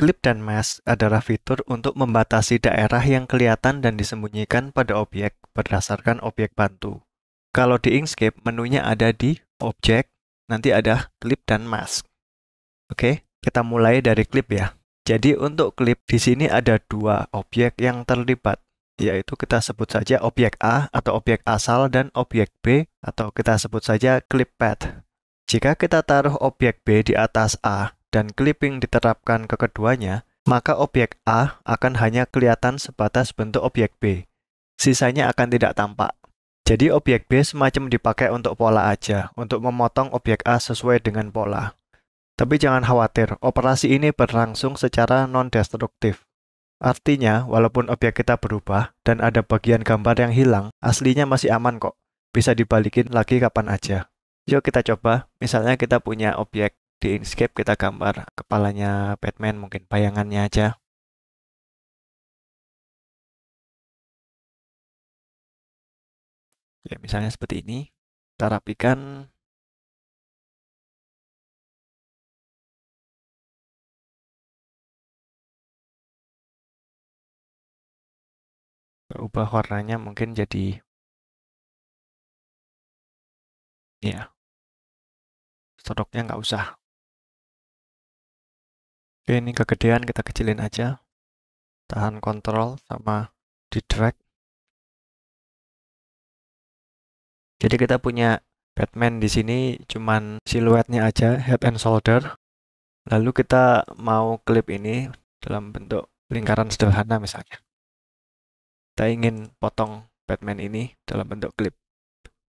Clip dan Mask adalah fitur untuk membatasi daerah yang kelihatan dan disembunyikan pada objek berdasarkan objek bantu. Kalau di Inkscape, menunya ada di Objek, nanti ada Clip dan Mask. Oke, kita mulai dari Clip ya. Jadi untuk Clip, di sini ada dua objek yang terlibat, yaitu kita sebut saja objek A atau objek asal dan objek B, atau kita sebut saja Clip Path. Jika kita taruh objek B di atas A, dan clipping diterapkan ke keduanya, maka objek A akan hanya kelihatan sebatas bentuk objek B. Sisanya akan tidak tampak. Jadi objek B semacam dipakai untuk pola aja, untuk memotong objek A sesuai dengan pola. Tapi jangan khawatir, operasi ini berlangsung secara non-destruktif. Artinya, walaupun objek kita berubah dan ada bagian gambar yang hilang, aslinya masih aman kok. Bisa dibalikin lagi kapan aja. Yuk kita coba, misalnya kita punya objek di Inkscape kita gambar kepalanya Batman mungkin bayangannya aja ya misalnya seperti ini kita rapikan ubah warnanya mungkin jadi ya stoknya nggak usah Oke, ini kegedean kita kecilin aja. Tahan kontrol sama di drag. Jadi kita punya Batman di sini cuman siluetnya aja, head and shoulder. Lalu kita mau klip ini dalam bentuk lingkaran sederhana misalnya. Kita ingin potong Batman ini dalam bentuk klip.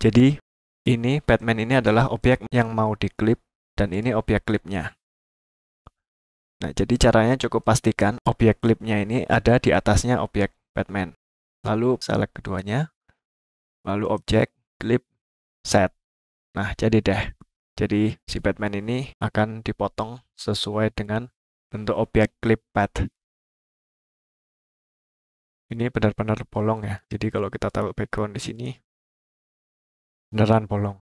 Jadi ini Batman ini adalah objek yang mau diklip dan ini objek klipnya. Nah, jadi caranya cukup pastikan objek klipnya ini ada di atasnya objek Batman. Lalu select keduanya, lalu objek clip set. Nah, jadi deh. Jadi si Batman ini akan dipotong sesuai dengan bentuk objek clip path. Ini benar-benar bolong ya. Jadi kalau kita taruh background di sini, beneran bolong.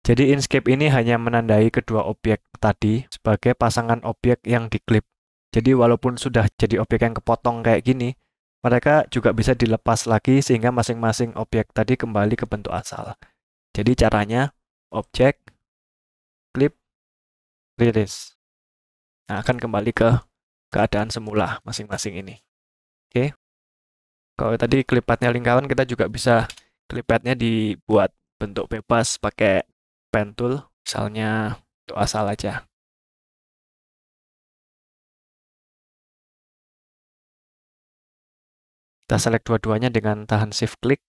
Jadi Inkscape ini hanya menandai kedua objek tadi sebagai pasangan objek yang diklip. Jadi walaupun sudah jadi objek yang kepotong kayak gini, mereka juga bisa dilepas lagi sehingga masing-masing objek tadi kembali ke bentuk asal. Jadi caranya objek, klip, rilis. Nah, akan kembali ke keadaan semula masing-masing ini. Oke. Okay. Kalau tadi klipatnya lingkaran, kita juga bisa klipatnya dibuat bentuk bebas pakai pen tool, misalnya untuk asal aja. Kita select dua-duanya dengan tahan shift klik,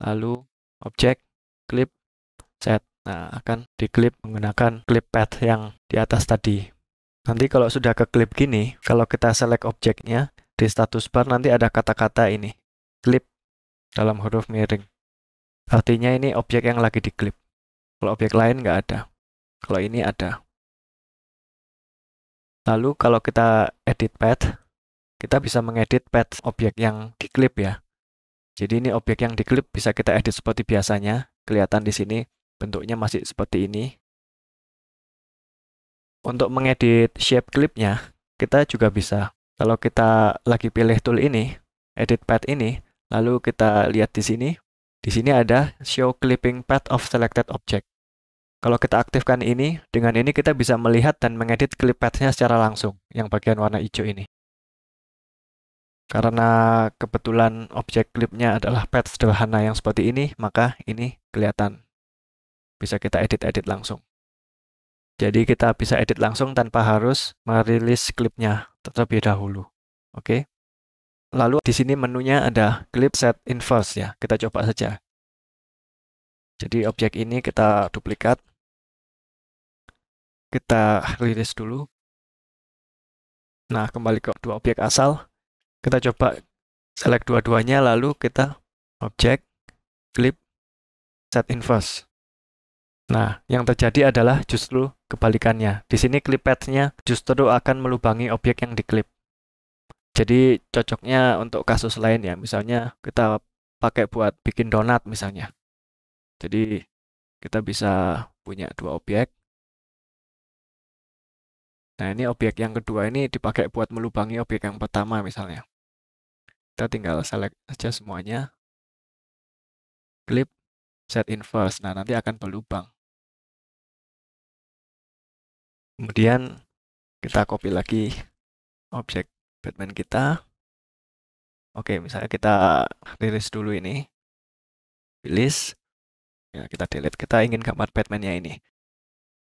lalu objek, clip, set. Nah, akan di clip menggunakan clip path yang di atas tadi. Nanti kalau sudah ke clip gini, kalau kita select objeknya, di status bar nanti ada kata-kata ini, clip dalam huruf miring. Artinya ini objek yang lagi di clip. Kalau objek lain nggak ada. Kalau ini ada. Lalu kalau kita edit path, kita bisa mengedit path objek yang di clip ya. Jadi ini objek yang di clip bisa kita edit seperti biasanya. Kelihatan di sini bentuknya masih seperti ini. Untuk mengedit shape clipnya, kita juga bisa. Kalau kita lagi pilih tool ini, edit path ini, lalu kita lihat di sini. Di sini ada show clipping path of selected object. Kalau kita aktifkan ini, dengan ini kita bisa melihat dan mengedit clip path-nya secara langsung, yang bagian warna hijau ini. Karena kebetulan objek clipnya adalah path sederhana yang seperti ini, maka ini kelihatan. Bisa kita edit-edit langsung. Jadi kita bisa edit langsung tanpa harus merilis clipnya terlebih dahulu. Oke. Lalu di sini menunya ada clip set inverse ya. Kita coba saja. Jadi objek ini kita duplikat kita rilis dulu. Nah, kembali ke dua objek asal. Kita coba select dua-duanya, lalu kita objek, flip, set inverse. Nah, yang terjadi adalah justru kebalikannya. Di sini clip path-nya justru akan melubangi objek yang di diklip. Jadi cocoknya untuk kasus lain ya, misalnya kita pakai buat bikin donat misalnya. Jadi kita bisa punya dua objek, Nah, ini objek yang kedua ini dipakai buat melubangi objek yang pertama misalnya. Kita tinggal select aja semuanya. clip set inverse. Nah, nanti akan berlubang. Kemudian kita copy lagi objek Batman kita. Oke, misalnya kita rilis dulu ini. Rilis. Ya, kita delete. Kita ingin gambar Batman-nya ini.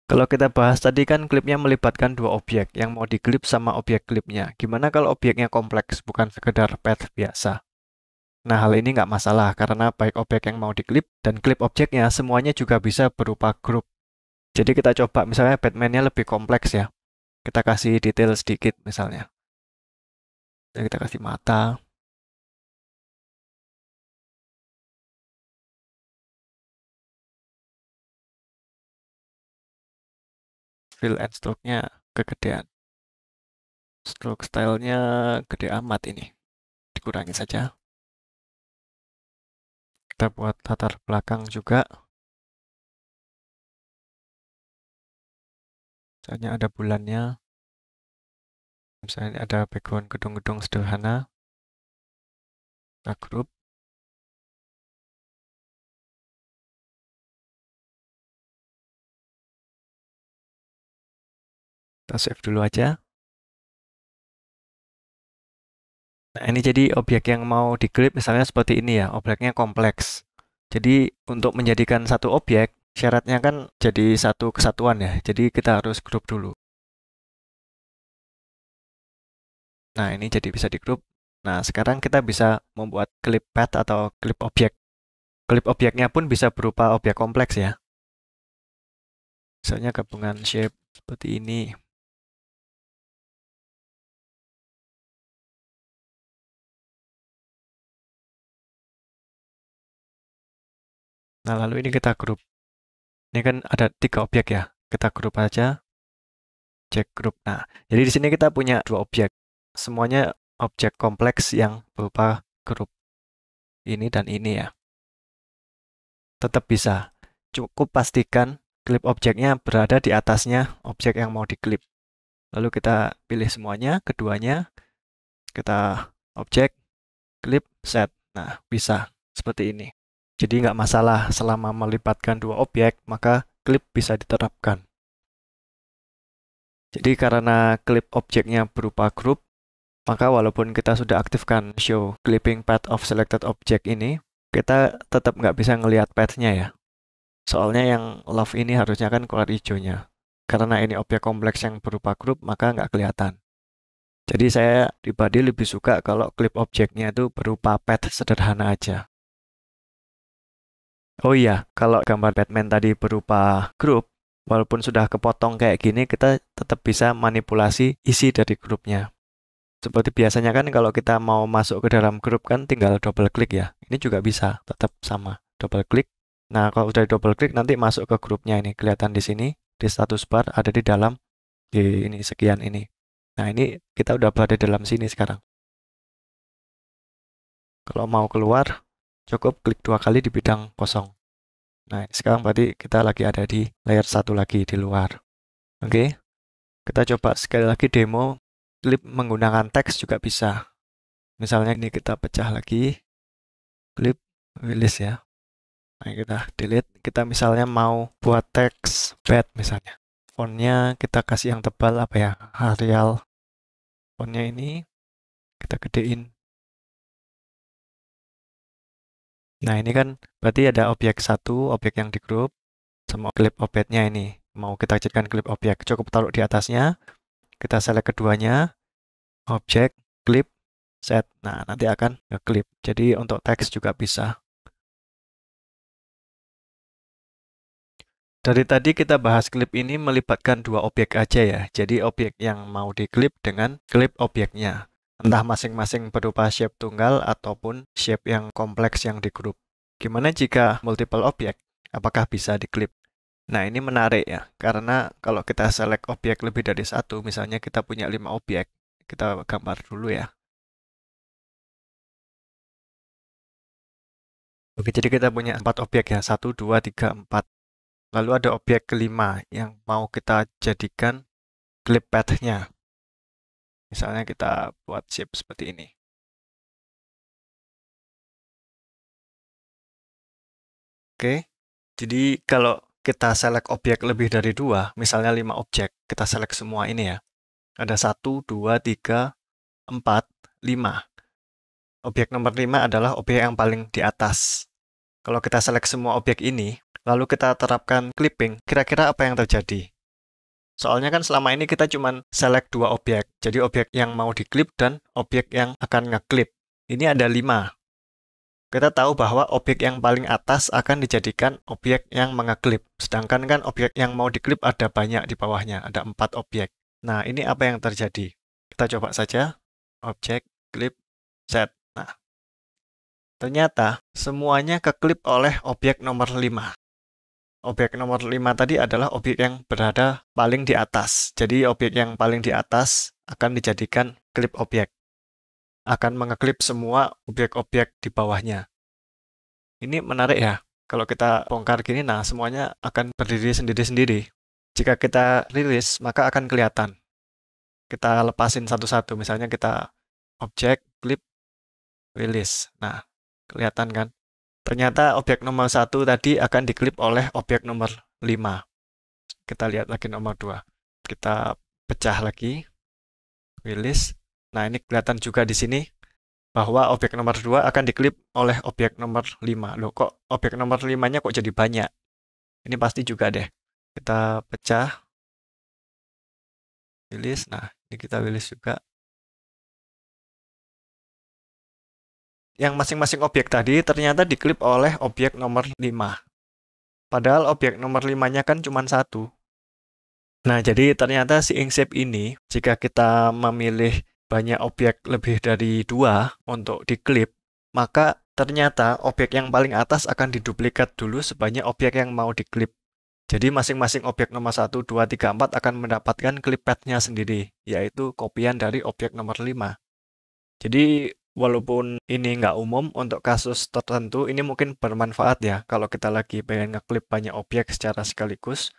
Kalau kita bahas tadi kan klipnya melibatkan dua objek, yang mau diklip sama objek klipnya. Gimana kalau objeknya kompleks, bukan sekedar path biasa? Nah, hal ini nggak masalah karena baik objek yang mau diklip dan klip objeknya semuanya juga bisa berupa grup. Jadi kita coba misalnya Batman-nya lebih kompleks ya. Kita kasih detail sedikit misalnya. kita kasih mata. fill and stroke-nya kegedean. Stroke style-nya gede amat ini. Dikurangi saja. Kita buat tatar belakang juga. Misalnya ada bulannya. Misalnya ada background gedung-gedung sederhana. Kita grup. Kita save dulu aja. Nah, ini jadi objek yang mau di clip misalnya seperti ini ya, objeknya kompleks. Jadi untuk menjadikan satu objek, syaratnya kan jadi satu kesatuan ya, jadi kita harus grup dulu. Nah, ini jadi bisa di grup. Nah, sekarang kita bisa membuat clip path atau clip objek. Clip objeknya pun bisa berupa objek kompleks ya. Misalnya gabungan shape seperti ini. Nah, lalu ini kita grup. Ini kan ada tiga objek ya. Kita grup aja. Cek grup. Nah, jadi di sini kita punya dua objek. Semuanya objek kompleks yang berupa grup. Ini dan ini ya. Tetap bisa. Cukup pastikan klip objeknya berada di atasnya objek yang mau diklip. Lalu kita pilih semuanya, keduanya. Kita objek, klip, set. Nah, bisa seperti ini. Jadi nggak masalah selama melibatkan dua objek, maka klip bisa diterapkan. Jadi karena klip objeknya berupa grup, maka walaupun kita sudah aktifkan show clipping path of selected object ini, kita tetap nggak bisa ngelihat path-nya ya. Soalnya yang love ini harusnya kan color hijaunya. Karena ini objek kompleks yang berupa grup, maka nggak kelihatan. Jadi saya pribadi lebih suka kalau clip objeknya itu berupa path sederhana aja. Oh iya, kalau gambar Batman tadi berupa grup, walaupun sudah kepotong kayak gini, kita tetap bisa manipulasi isi dari grupnya. Seperti biasanya kan kalau kita mau masuk ke dalam grup kan tinggal double klik ya. Ini juga bisa, tetap sama. Double klik. Nah, kalau sudah double klik nanti masuk ke grupnya ini. Kelihatan di sini, di status bar ada di dalam di ini sekian ini. Nah, ini kita udah berada dalam sini sekarang. Kalau mau keluar, cukup klik dua kali di bidang kosong. Nah, sekarang berarti kita lagi ada di layer satu lagi di luar. Oke, okay. kita coba sekali lagi demo clip menggunakan teks juga bisa. Misalnya ini kita pecah lagi, clip release ya. Nah, kita delete. Kita misalnya mau buat teks bed misalnya. Fontnya kita kasih yang tebal apa ya, Arial. Fontnya ini kita gedein Nah, ini kan berarti ada objek satu, objek yang di grup, sama clip objeknya ini. Mau kita jadikan clip objek, cukup taruh di atasnya. Kita select keduanya, objek, clip, set. Nah, nanti akan nge-clip. Jadi untuk teks juga bisa. Dari tadi kita bahas klip ini melibatkan dua objek aja ya. Jadi objek yang mau di diklip dengan klip objeknya entah masing-masing berupa shape tunggal ataupun shape yang kompleks yang di grup. Gimana jika multiple objek? Apakah bisa di diklip? Nah ini menarik ya, karena kalau kita select objek lebih dari satu, misalnya kita punya lima objek, kita gambar dulu ya. Oke, jadi kita punya empat objek ya, satu, dua, tiga, empat. Lalu ada objek kelima yang mau kita jadikan clip path-nya. Misalnya kita buat shape seperti ini. Oke, jadi kalau kita select objek lebih dari dua, misalnya lima objek, kita select semua ini ya. Ada satu, dua, tiga, empat, lima. Objek nomor lima adalah objek yang paling di atas. Kalau kita select semua objek ini, lalu kita terapkan clipping, kira-kira apa yang terjadi? Soalnya kan selama ini kita cuma select dua objek. Jadi objek yang mau diklip dan objek yang akan ngeklip. Ini ada lima. Kita tahu bahwa objek yang paling atas akan dijadikan objek yang mengeklip. Sedangkan kan objek yang mau diklip ada banyak di bawahnya, ada empat objek. Nah, ini apa yang terjadi? Kita coba saja. Objek, klip, set. Nah, ternyata semuanya keklip oleh objek nomor lima objek nomor 5 tadi adalah objek yang berada paling di atas. Jadi objek yang paling di atas akan dijadikan clip objek. Akan mengeklip semua objek-objek di bawahnya. Ini menarik ya. Kalau kita bongkar gini, nah semuanya akan berdiri sendiri-sendiri. Jika kita rilis, maka akan kelihatan. Kita lepasin satu-satu. Misalnya kita objek, clip rilis. Nah, kelihatan kan? Ternyata objek nomor satu tadi akan diklip oleh objek nomor 5. Kita lihat lagi nomor 2. Kita pecah lagi. wilis. Nah, ini kelihatan juga di sini bahwa objek nomor 2 akan diklip oleh objek nomor 5. Loh, kok objek nomor 5-nya kok jadi banyak? Ini pasti juga deh. Kita pecah. Rilis. Nah, ini kita rilis juga. yang masing-masing objek tadi ternyata diklip oleh objek nomor 5. Padahal objek nomor 5-nya kan cuma satu. Nah, jadi ternyata si Inkscape ini, jika kita memilih banyak objek lebih dari dua untuk diklip, maka ternyata objek yang paling atas akan diduplikat dulu sebanyak objek yang mau diklip. Jadi masing-masing objek nomor 1, 2, 3, 4 akan mendapatkan clip nya sendiri, yaitu kopian dari objek nomor 5. Jadi walaupun ini nggak umum untuk kasus tertentu ini mungkin bermanfaat ya kalau kita lagi pengen ngeklip banyak objek secara sekaligus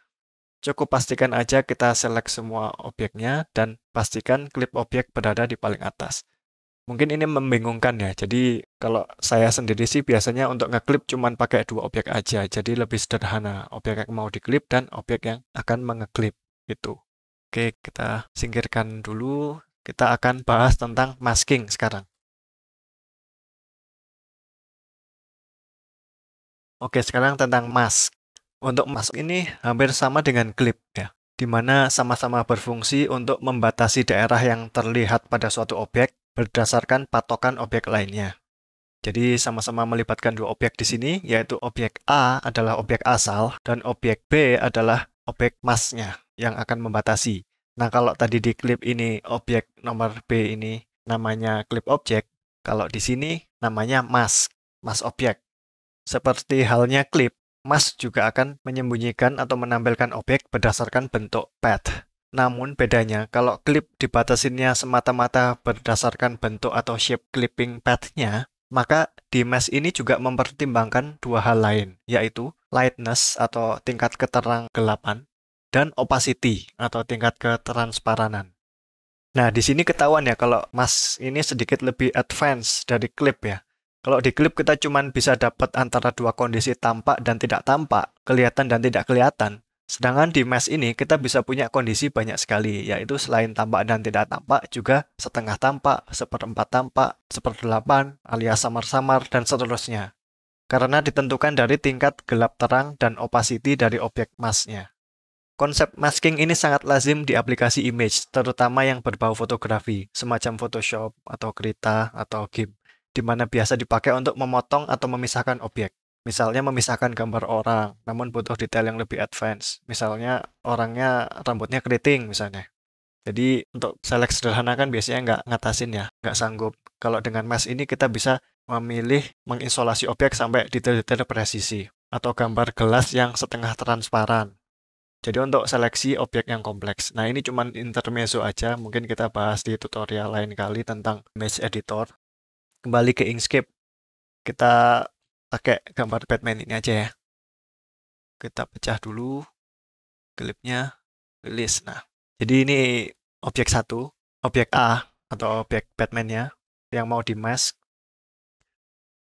cukup pastikan aja kita select semua objeknya dan pastikan klip objek berada di paling atas mungkin ini membingungkan ya jadi kalau saya sendiri sih biasanya untuk ngeklip cuman pakai dua objek aja jadi lebih sederhana objek yang mau diklip dan objek yang akan mengeklip itu oke kita singkirkan dulu kita akan bahas tentang masking sekarang Oke, sekarang tentang mask. Untuk mask ini hampir sama dengan clip ya, di mana sama-sama berfungsi untuk membatasi daerah yang terlihat pada suatu objek berdasarkan patokan objek lainnya. Jadi sama-sama melibatkan dua objek di sini, yaitu objek A adalah objek asal dan objek B adalah objek masknya yang akan membatasi. Nah kalau tadi di klip ini objek nomor B ini namanya klip objek, kalau di sini namanya mask, mask objek. Seperti halnya klip, mask juga akan menyembunyikan atau menampilkan objek berdasarkan bentuk path. Namun bedanya, kalau klip dibatasinnya semata-mata berdasarkan bentuk atau shape clipping path-nya, maka di mask ini juga mempertimbangkan dua hal lain, yaitu lightness atau tingkat keterang-gelapan dan opacity atau tingkat ketransparanan. Nah, di sini ketahuan ya kalau mask ini sedikit lebih advance dari clip ya. Kalau di klip kita cuma bisa dapat antara dua kondisi tampak dan tidak tampak, kelihatan dan tidak kelihatan. Sedangkan di mesh ini kita bisa punya kondisi banyak sekali, yaitu selain tampak dan tidak tampak juga setengah tampak, seperempat tampak, seperdelapan, alias samar-samar, dan seterusnya. Karena ditentukan dari tingkat gelap terang dan opacity dari objek masknya. Konsep masking ini sangat lazim di aplikasi image, terutama yang berbau fotografi, semacam Photoshop atau Krita atau GIMP di mana biasa dipakai untuk memotong atau memisahkan objek. Misalnya memisahkan gambar orang, namun butuh detail yang lebih advance. Misalnya orangnya rambutnya keriting misalnya. Jadi untuk seleksi sederhana kan biasanya nggak ngatasin ya, nggak sanggup. Kalau dengan mask ini kita bisa memilih mengisolasi objek sampai detail-detail presisi. Atau gambar gelas yang setengah transparan. Jadi untuk seleksi objek yang kompleks. Nah ini cuman intermezzo aja, mungkin kita bahas di tutorial lain kali tentang mesh editor kembali ke Inkscape. Kita pakai gambar Batman ini aja ya. Kita pecah dulu klipnya, rilis. Nah, jadi ini objek satu, objek A atau objek Batman-nya yang mau di mask.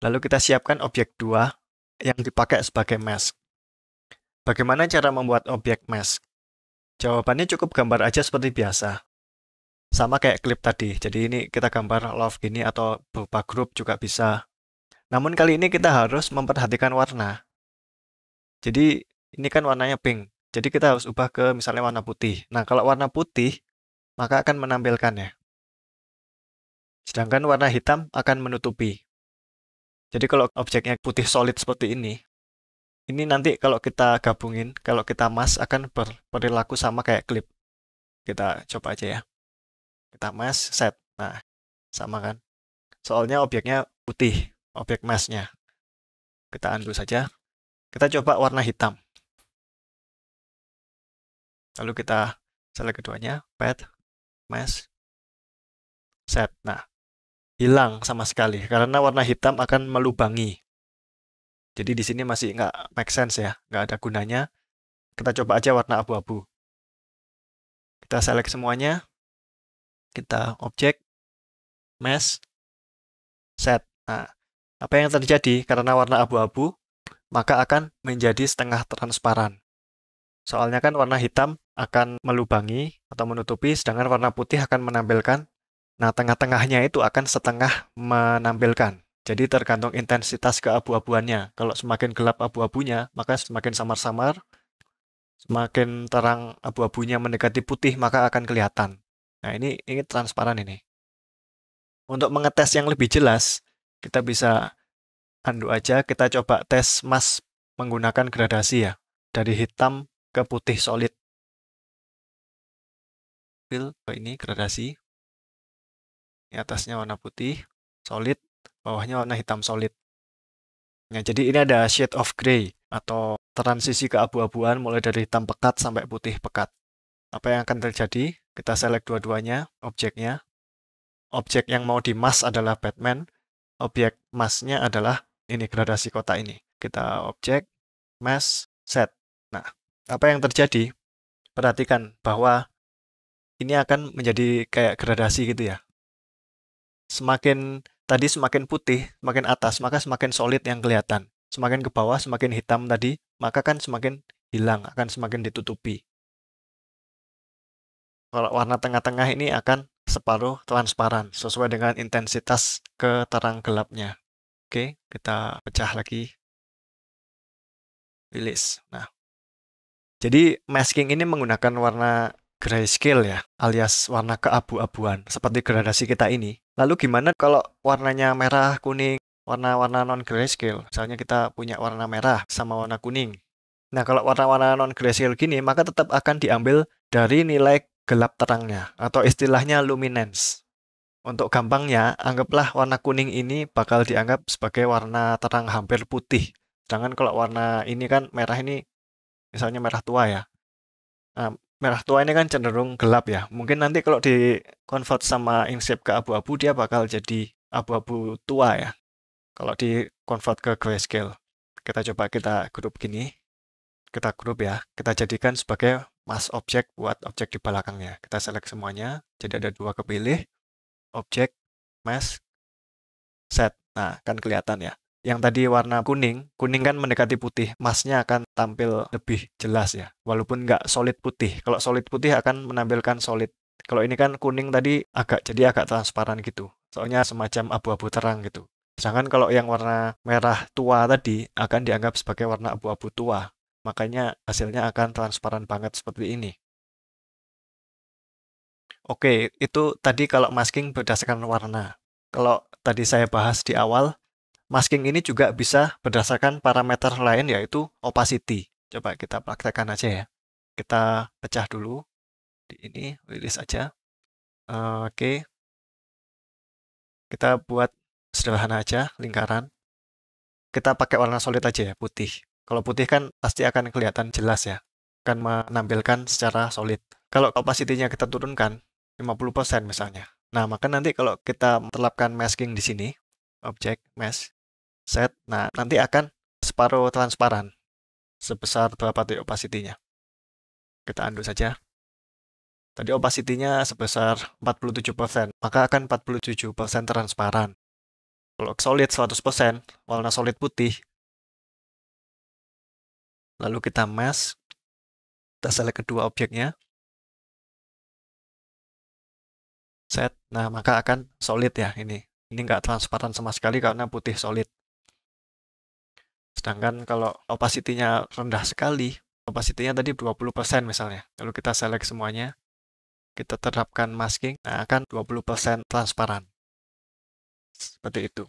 Lalu kita siapkan objek 2 yang dipakai sebagai mask. Bagaimana cara membuat objek mask? Jawabannya cukup gambar aja seperti biasa sama kayak klip tadi. Jadi ini kita gambar love gini atau berupa grup juga bisa. Namun kali ini kita harus memperhatikan warna. Jadi ini kan warnanya pink. Jadi kita harus ubah ke misalnya warna putih. Nah, kalau warna putih maka akan menampilkannya. Sedangkan warna hitam akan menutupi. Jadi kalau objeknya putih solid seperti ini, ini nanti kalau kita gabungin, kalau kita mas akan berperilaku sama kayak klip. Kita coba aja ya kita mask set nah sama kan soalnya objeknya putih objek masknya kita undo saja kita coba warna hitam lalu kita select keduanya pad mask set nah hilang sama sekali karena warna hitam akan melubangi jadi di sini masih nggak make sense ya nggak ada gunanya kita coba aja warna abu-abu kita select semuanya kita objek mesh set. Nah, apa yang terjadi karena warna abu-abu, maka akan menjadi setengah transparan. Soalnya kan warna hitam akan melubangi atau menutupi, sedangkan warna putih akan menampilkan. Nah, tengah-tengahnya itu akan setengah menampilkan. Jadi tergantung intensitas keabu-abuannya. Kalau semakin gelap abu-abunya, maka semakin samar-samar. Semakin terang abu-abunya mendekati putih, maka akan kelihatan. Nah, ini ini transparan ini. Untuk mengetes yang lebih jelas, kita bisa handuk aja, kita coba tes emas menggunakan gradasi ya, dari hitam ke putih solid. Fill ke ini gradasi. Ini atasnya warna putih solid, bawahnya warna hitam solid. Nah, jadi ini ada shade of gray atau transisi ke abu abuan mulai dari hitam pekat sampai putih pekat apa yang akan terjadi? Kita select dua-duanya, objeknya. Objek yang mau dimas adalah Batman. Objek masnya adalah ini gradasi kota ini. Kita objek, mass set. Nah, apa yang terjadi? Perhatikan bahwa ini akan menjadi kayak gradasi gitu ya. Semakin tadi semakin putih, semakin atas, maka semakin solid yang kelihatan. Semakin ke bawah, semakin hitam tadi, maka kan semakin hilang, akan semakin ditutupi. Kalau warna tengah-tengah ini akan separuh transparan sesuai dengan intensitas keterang gelapnya. Oke, kita pecah lagi. Release. Nah, jadi masking ini menggunakan warna grayscale ya, alias warna keabu-abuan seperti gradasi kita ini. Lalu gimana kalau warnanya merah, kuning, warna-warna non grayscale? Misalnya kita punya warna merah sama warna kuning. Nah, kalau warna-warna non grayscale gini, maka tetap akan diambil dari nilai gelap terangnya atau istilahnya luminance. Untuk gampangnya, anggaplah warna kuning ini bakal dianggap sebagai warna terang hampir putih. Sedangkan kalau warna ini kan merah ini misalnya merah tua ya. Nah, merah tua ini kan cenderung gelap ya. Mungkin nanti kalau di convert sama Inkscape ke abu-abu dia bakal jadi abu-abu tua ya. Kalau di convert ke grayscale. Kita coba kita grup gini. Kita grup ya. Kita jadikan sebagai mask objek buat objek di belakangnya. Kita select semuanya. Jadi ada dua kepilih. Objek, mask, set. Nah, kan kelihatan ya. Yang tadi warna kuning, kuning kan mendekati putih, masnya akan tampil lebih jelas ya. Walaupun nggak solid putih. Kalau solid putih akan menampilkan solid. Kalau ini kan kuning tadi agak jadi agak transparan gitu. Soalnya semacam abu-abu terang gitu. Sedangkan kalau yang warna merah tua tadi akan dianggap sebagai warna abu-abu tua makanya hasilnya akan transparan banget seperti ini. Oke, itu tadi kalau masking berdasarkan warna. Kalau tadi saya bahas di awal, masking ini juga bisa berdasarkan parameter lain yaitu opacity. Coba kita praktekkan aja ya. Kita pecah dulu di ini, rilis aja. Oke. Kita buat sederhana aja, lingkaran. Kita pakai warna solid aja ya, putih. Kalau putih kan pasti akan kelihatan jelas ya, akan menampilkan secara solid. Kalau opacity-nya kita turunkan 50% misalnya. Nah, maka nanti kalau kita terapkan masking di sini, objek mask set, nah nanti akan separuh transparan sebesar berapa tuh opacity-nya. Kita undo saja. Tadi opacity-nya sebesar 47%, maka akan 47% transparan. Kalau solid 100%, warna solid putih, Lalu kita mask kita select kedua objeknya. Set, nah maka akan solid ya ini. Ini nggak transparan sama sekali karena putih solid. Sedangkan kalau opacity-nya rendah sekali, opacity-nya tadi 20% misalnya. Lalu kita select semuanya, kita terapkan masking, nah akan 20% transparan. Seperti itu.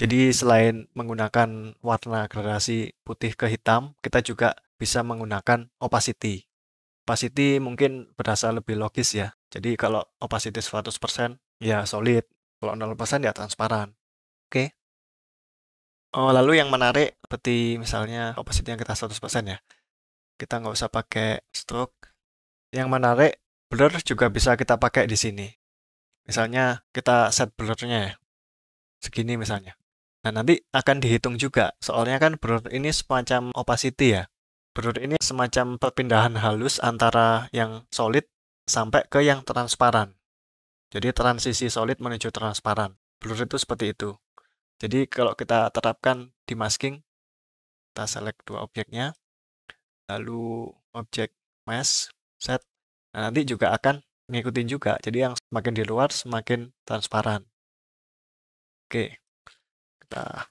Jadi selain menggunakan warna gradasi putih ke hitam, kita juga bisa menggunakan opacity. Opacity mungkin berasa lebih logis ya. Jadi kalau opacity 100% ya solid, kalau 0% ya transparan. Oke. Okay. Oh, lalu yang menarik seperti misalnya opacity yang kita 100% ya. Kita nggak usah pakai stroke. Yang menarik blur juga bisa kita pakai di sini. Misalnya kita set blurnya ya. Segini misalnya. Nah, nanti akan dihitung juga. Soalnya kan blur ini semacam opacity ya. blur ini semacam perpindahan halus antara yang solid sampai ke yang transparan. Jadi transisi solid menuju transparan. Blur itu seperti itu. Jadi kalau kita terapkan di masking, kita select dua objeknya, lalu objek mask set. Nah, nanti juga akan ngikutin juga. Jadi yang semakin di luar semakin transparan. Oke kita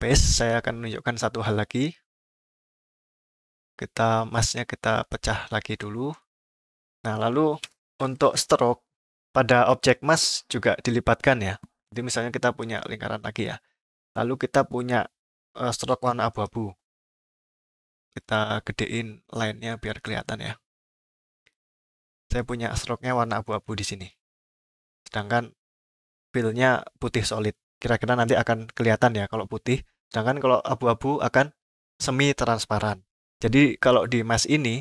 paste saya akan menunjukkan satu hal lagi kita masnya kita pecah lagi dulu nah lalu untuk stroke pada objek mas juga dilipatkan ya jadi misalnya kita punya lingkaran lagi ya lalu kita punya eh, stroke warna abu-abu kita gedein lainnya biar kelihatan ya saya punya stroke-nya warna abu-abu di sini sedangkan fillnya putih solid kira-kira nanti akan kelihatan ya kalau putih. Sedangkan kalau abu-abu akan semi transparan. Jadi kalau di mask ini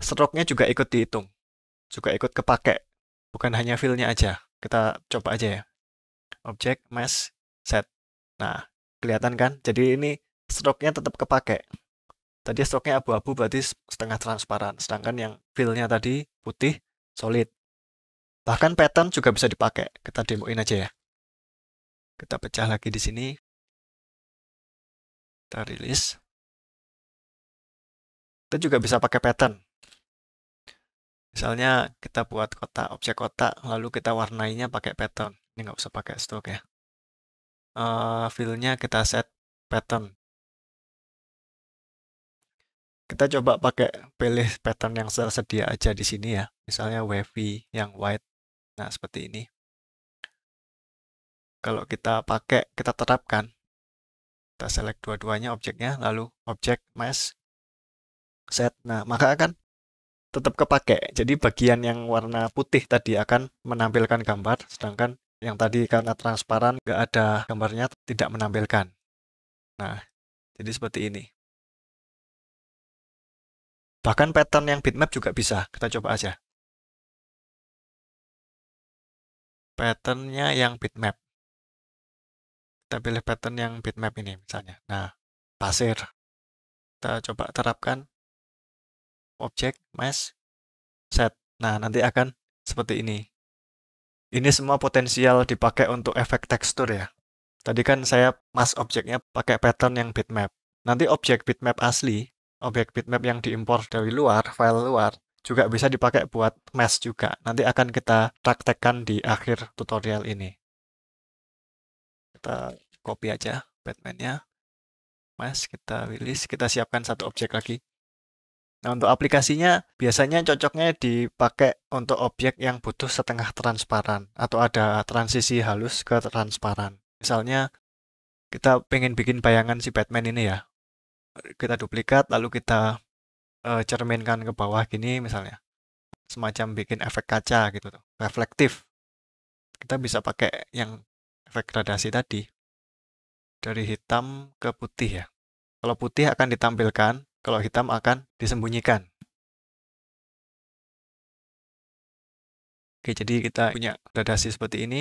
stroke-nya juga ikut dihitung. Juga ikut kepake. Bukan hanya fill-nya aja. Kita coba aja ya. Objek mask, set. Nah, kelihatan kan? Jadi ini stroke-nya tetap kepake. Tadi stroke-nya abu-abu berarti setengah transparan, sedangkan yang fill-nya tadi putih, solid. Bahkan pattern juga bisa dipakai. Kita demoin aja ya kita pecah lagi di sini kita rilis kita juga bisa pakai pattern misalnya kita buat kotak objek kotak lalu kita warnainya pakai pattern ini nggak usah pakai stroke ya uh, eh, fillnya kita set pattern kita coba pakai pilih pattern yang tersedia aja di sini ya misalnya wavy yang white nah seperti ini kalau kita pakai, kita terapkan. Kita select dua-duanya objeknya, lalu objek mesh set. Nah, maka akan tetap kepake. Jadi bagian yang warna putih tadi akan menampilkan gambar, sedangkan yang tadi karena transparan nggak ada gambarnya tidak menampilkan. Nah, jadi seperti ini. Bahkan pattern yang bitmap juga bisa. Kita coba aja. Patternnya yang bitmap kita pilih pattern yang bitmap ini misalnya nah pasir kita coba terapkan objek mesh set nah nanti akan seperti ini ini semua potensial dipakai untuk efek tekstur ya tadi kan saya mas objeknya pakai pattern yang bitmap nanti objek bitmap asli objek bitmap yang diimpor dari luar file luar juga bisa dipakai buat mesh juga. Nanti akan kita praktekkan di akhir tutorial ini. Kita copy aja Batman-nya. Mas, kita rilis, kita siapkan satu objek lagi. Nah, untuk aplikasinya biasanya cocoknya dipakai untuk objek yang butuh setengah transparan atau ada transisi halus ke transparan. Misalnya kita pengen bikin bayangan si Batman ini ya. Kita duplikat lalu kita uh, cerminkan ke bawah gini misalnya. Semacam bikin efek kaca gitu tuh, reflektif. Kita bisa pakai yang efek gradasi tadi dari hitam ke putih ya. Kalau putih akan ditampilkan, kalau hitam akan disembunyikan. Oke, jadi kita punya gradasi seperti ini.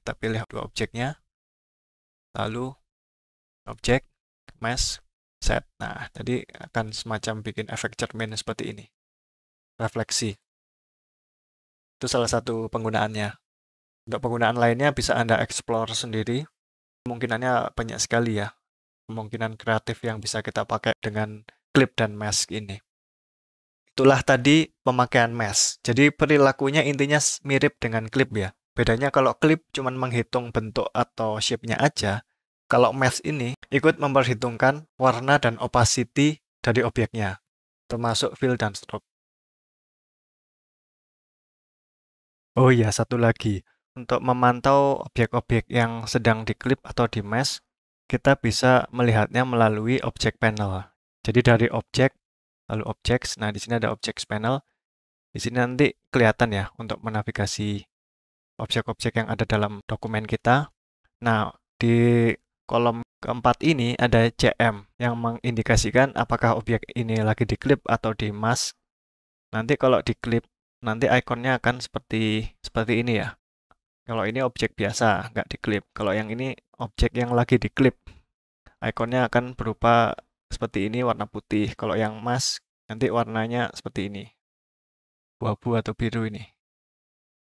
Kita pilih dua objeknya. Lalu objek, mesh, set. Nah, jadi akan semacam bikin efek cermin seperti ini. Refleksi. Itu salah satu penggunaannya. Untuk penggunaan lainnya bisa Anda explore sendiri kemungkinannya banyak sekali ya kemungkinan kreatif yang bisa kita pakai dengan clip dan mask ini. Itulah tadi pemakaian mask. Jadi perilakunya intinya mirip dengan clip ya. Bedanya kalau clip cuma menghitung bentuk atau shape-nya aja, kalau mask ini ikut memperhitungkan warna dan opacity dari objeknya, termasuk fill dan stroke. Oh iya, satu lagi untuk memantau objek-objek yang sedang di diklip atau di mesh, kita bisa melihatnya melalui objek panel. Jadi dari objek, lalu objek, nah di sini ada objek panel. Di sini nanti kelihatan ya untuk menavigasi objek-objek yang ada dalam dokumen kita. Nah, di kolom keempat ini ada CM yang mengindikasikan apakah objek ini lagi di diklip atau di mask. Nanti kalau di diklip, nanti ikonnya akan seperti seperti ini ya kalau ini objek biasa, nggak diklip. Kalau yang ini objek yang lagi di diklip. Ikonnya akan berupa seperti ini warna putih. Kalau yang emas nanti warnanya seperti ini. Abu-abu atau biru ini.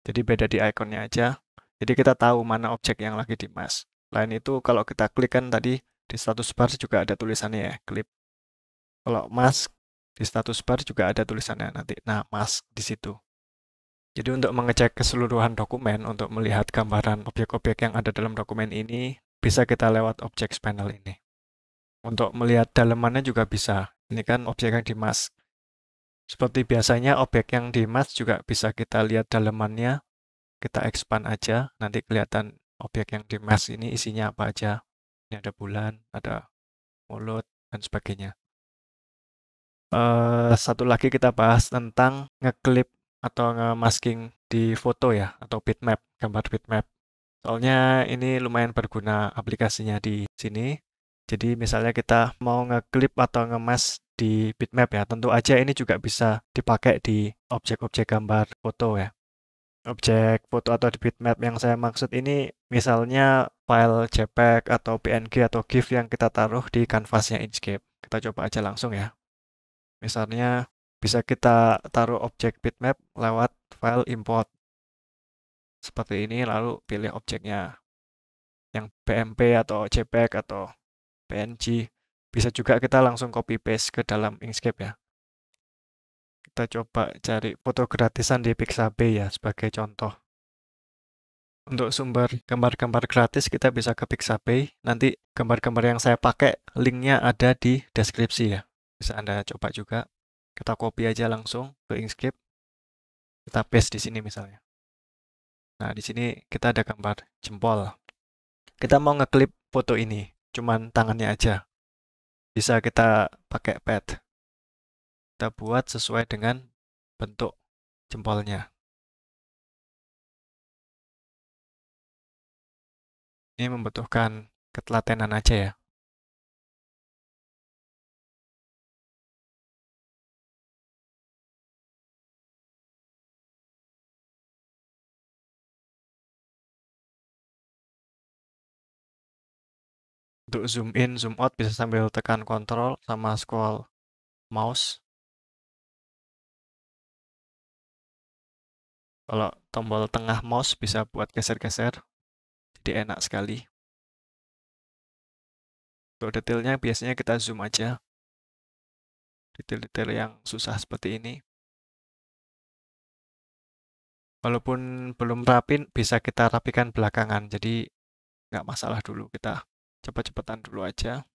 Jadi beda di ikonnya aja. Jadi kita tahu mana objek yang lagi di mask. Lain itu kalau kita klik kan tadi di status bar juga ada tulisannya ya, klip. Kalau mask di status bar juga ada tulisannya nanti. Nah, mask di situ. Jadi untuk mengecek keseluruhan dokumen untuk melihat gambaran objek-objek yang ada dalam dokumen ini bisa kita lewat Objects panel ini. Untuk melihat dalemannya juga bisa. Ini kan objek yang mask. Seperti biasanya objek yang mask juga bisa kita lihat dalemannya. Kita expand aja, nanti kelihatan objek yang mask ini isinya apa aja. Ini ada bulan, ada mulut, dan sebagainya. Uh, satu lagi kita bahas tentang ngeklip atau nge-masking di foto ya atau bitmap, gambar bitmap. Soalnya ini lumayan berguna aplikasinya di sini. Jadi misalnya kita mau ngeklip atau ngemas di bitmap ya, tentu aja ini juga bisa dipakai di objek-objek gambar foto ya. Objek foto atau di bitmap yang saya maksud ini misalnya file JPEG atau PNG atau GIF yang kita taruh di kanvasnya Inkscape. Kita coba aja langsung ya. Misalnya bisa kita taruh objek bitmap lewat file import seperti ini lalu pilih objeknya yang BMP atau JPEG atau PNG bisa juga kita langsung copy paste ke dalam Inkscape ya kita coba cari foto gratisan di Pixabay ya sebagai contoh untuk sumber gambar-gambar gratis kita bisa ke Pixabay. Nanti gambar-gambar yang saya pakai linknya ada di deskripsi ya. Bisa Anda coba juga. Kita copy aja langsung ke Inkscape. Kita paste di sini misalnya. Nah, di sini kita ada gambar jempol. Kita mau ngeklip foto ini, cuman tangannya aja. Bisa kita pakai pad. Kita buat sesuai dengan bentuk jempolnya. Ini membutuhkan ketelatenan aja ya. untuk zoom in, zoom out bisa sambil tekan kontrol sama scroll mouse. Kalau tombol tengah mouse bisa buat geser-geser, jadi enak sekali. Untuk detailnya biasanya kita zoom aja. Detail-detail yang susah seperti ini. Walaupun belum rapin, bisa kita rapikan belakangan, jadi nggak masalah dulu kita cepat-cepatan dulu aja.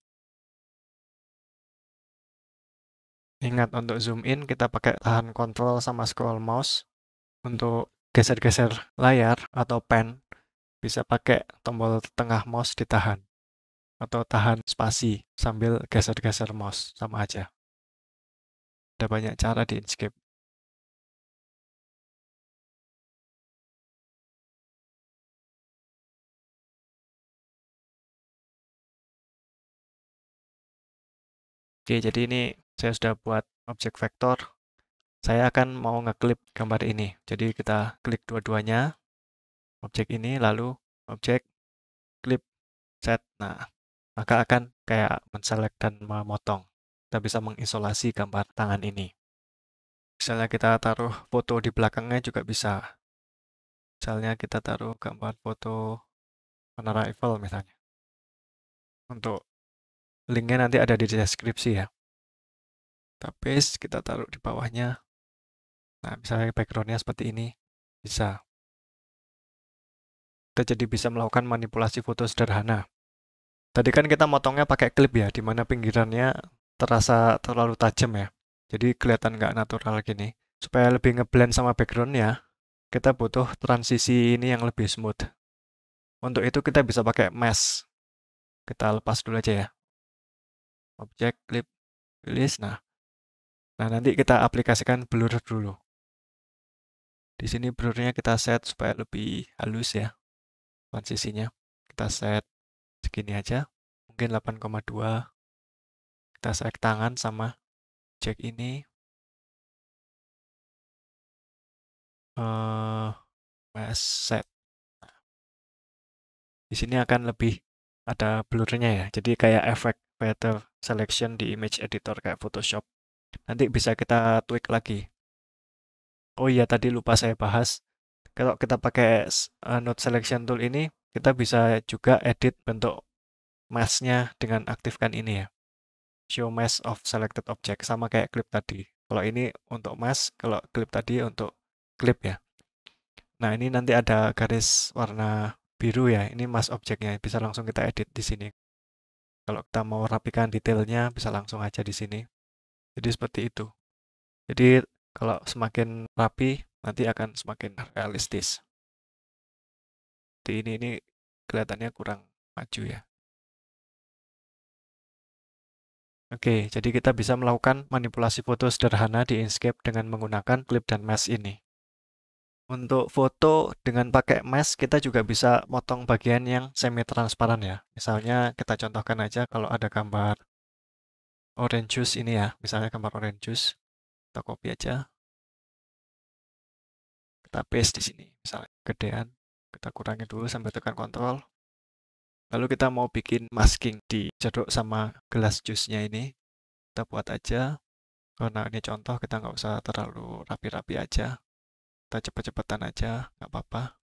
Ingat untuk zoom in kita pakai tahan kontrol sama scroll mouse. Untuk geser-geser layar atau pen bisa pakai tombol tengah mouse ditahan atau tahan spasi sambil geser-geser mouse sama aja. Ada banyak cara di Inkscape. Oke, jadi ini saya sudah buat objek vektor. Saya akan mau ngeklip gambar ini. Jadi kita klik dua-duanya, objek ini, lalu objek klip set. Nah, maka akan kayak menselect dan memotong. Kita bisa mengisolasi gambar tangan ini. Misalnya kita taruh foto di belakangnya juga bisa. Misalnya kita taruh gambar foto Menara Eiffel misalnya. Untuk Linknya nanti ada di deskripsi ya. Tapi kita taruh di bawahnya. Nah, misalnya backgroundnya seperti ini, bisa. Kita jadi bisa melakukan manipulasi foto sederhana. Tadi kan kita motongnya pakai klip ya, di mana pinggirannya terasa terlalu tajam ya. Jadi kelihatan nggak natural gini. Supaya lebih ngeblend sama background ya, kita butuh transisi ini yang lebih smooth. Untuk itu kita bisa pakai mask. Kita lepas dulu aja ya objek clip release nah nah nanti kita aplikasikan blur dulu di sini blurnya kita set supaya lebih halus ya transisinya kita set segini aja mungkin 8,2 kita set tangan sama cek ini eh uh, set nah, di sini akan lebih ada blurnya ya jadi kayak efek better selection di image editor kayak Photoshop. Nanti bisa kita tweak lagi. Oh iya tadi lupa saya bahas. Kalau kita pakai uh, eh, node selection tool ini, kita bisa juga edit bentuk masknya dengan aktifkan ini ya. Show mask of selected object sama kayak clip tadi. Kalau ini untuk mask, kalau clip tadi untuk clip ya. Nah, ini nanti ada garis warna biru ya. Ini mask objeknya bisa langsung kita edit di sini. Kalau kita mau rapikan detailnya bisa langsung aja di sini. Jadi seperti itu. Jadi kalau semakin rapi nanti akan semakin realistis. Di ini ini kelihatannya kurang maju ya. Oke, jadi kita bisa melakukan manipulasi foto sederhana di Inkscape dengan menggunakan clip dan mask ini. Untuk foto dengan pakai mask kita juga bisa motong bagian yang semi transparan ya. Misalnya kita contohkan aja kalau ada gambar orange juice ini ya, misalnya gambar orange juice. Kita copy aja. Kita paste di sini, misalnya gedean. Kita kurangi dulu sampai tekan kontrol. Lalu kita mau bikin masking di jeruk sama gelas jusnya ini. Kita buat aja. Karena ini contoh, kita nggak usah terlalu rapi-rapi aja kita cepet-cepetan aja, nggak apa-apa.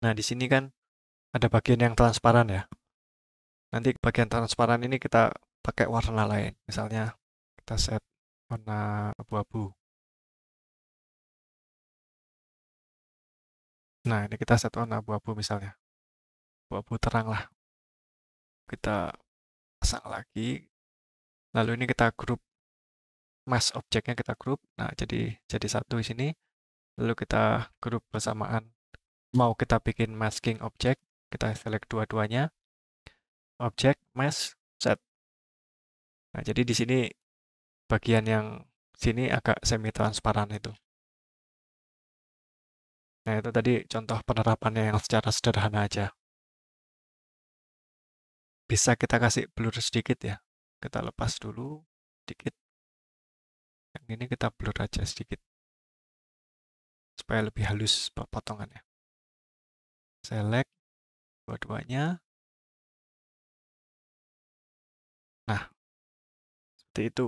Nah, di sini kan ada bagian yang transparan ya. Nanti bagian transparan ini kita pakai warna lain. Misalnya kita set warna abu-abu. Nah, ini kita set warna abu-abu misalnya. Abu-abu terang lah. Kita pasang lagi lalu ini kita grup mass objeknya kita grup nah jadi jadi satu di sini lalu kita grup bersamaan mau kita bikin masking objek kita select dua-duanya objek mass set nah jadi di sini bagian yang sini agak semi transparan itu nah itu tadi contoh penerapannya yang secara sederhana aja bisa kita kasih blur sedikit ya kita lepas dulu sedikit yang ini kita blur aja sedikit supaya lebih halus potongannya select dua-duanya nah seperti itu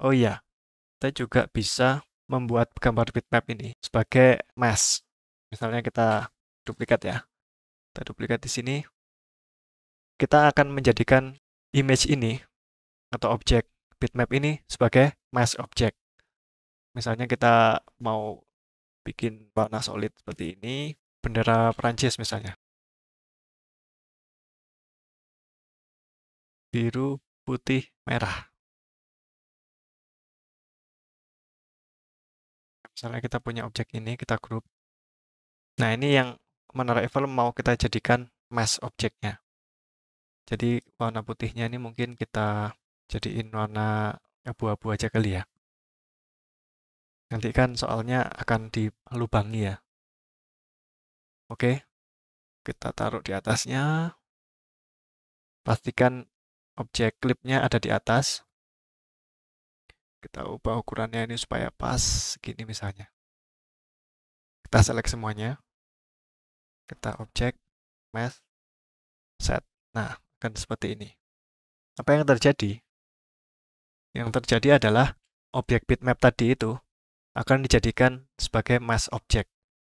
oh iya kita juga bisa membuat gambar bitmap ini sebagai mask misalnya kita duplikat ya kita duplikat di sini kita akan menjadikan image ini atau objek bitmap ini sebagai mask object misalnya kita mau bikin warna solid seperti ini bendera Perancis misalnya biru putih merah misalnya kita punya objek ini kita grup nah ini yang menara Eiffel mau kita jadikan mass objeknya. Jadi warna putihnya ini mungkin kita jadiin warna abu-abu aja kali ya. Nanti kan soalnya akan dilubangi ya. Oke, kita taruh di atasnya. Pastikan objek klipnya ada di atas. Kita ubah ukurannya ini supaya pas, segini misalnya. Kita select semuanya kita objek mesh set. Nah, akan seperti ini. Apa yang terjadi? Yang terjadi adalah objek bitmap tadi itu akan dijadikan sebagai mesh objek.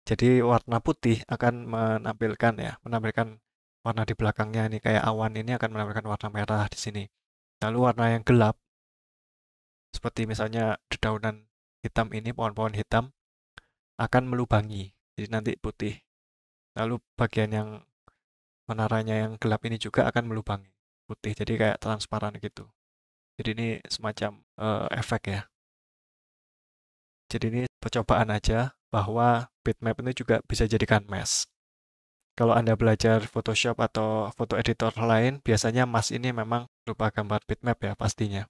Jadi warna putih akan menampilkan ya, menampilkan warna di belakangnya ini kayak awan ini akan menampilkan warna merah di sini. Lalu warna yang gelap seperti misalnya dedaunan hitam ini, pohon-pohon hitam akan melubangi. Jadi nanti putih lalu bagian yang menaranya yang gelap ini juga akan melubangi putih jadi kayak transparan gitu jadi ini semacam uh, efek ya jadi ini percobaan aja bahwa bitmap ini juga bisa jadikan mask. kalau Anda belajar Photoshop atau foto editor lain, biasanya mas ini memang berupa gambar bitmap ya pastinya.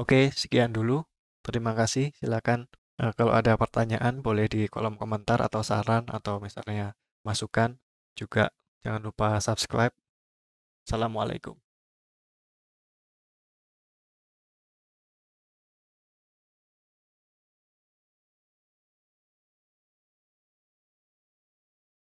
Oke, sekian dulu. Terima kasih. Silakan Eh, kalau ada pertanyaan boleh di kolom komentar atau saran atau misalnya masukan juga jangan lupa subscribe. Assalamualaikum.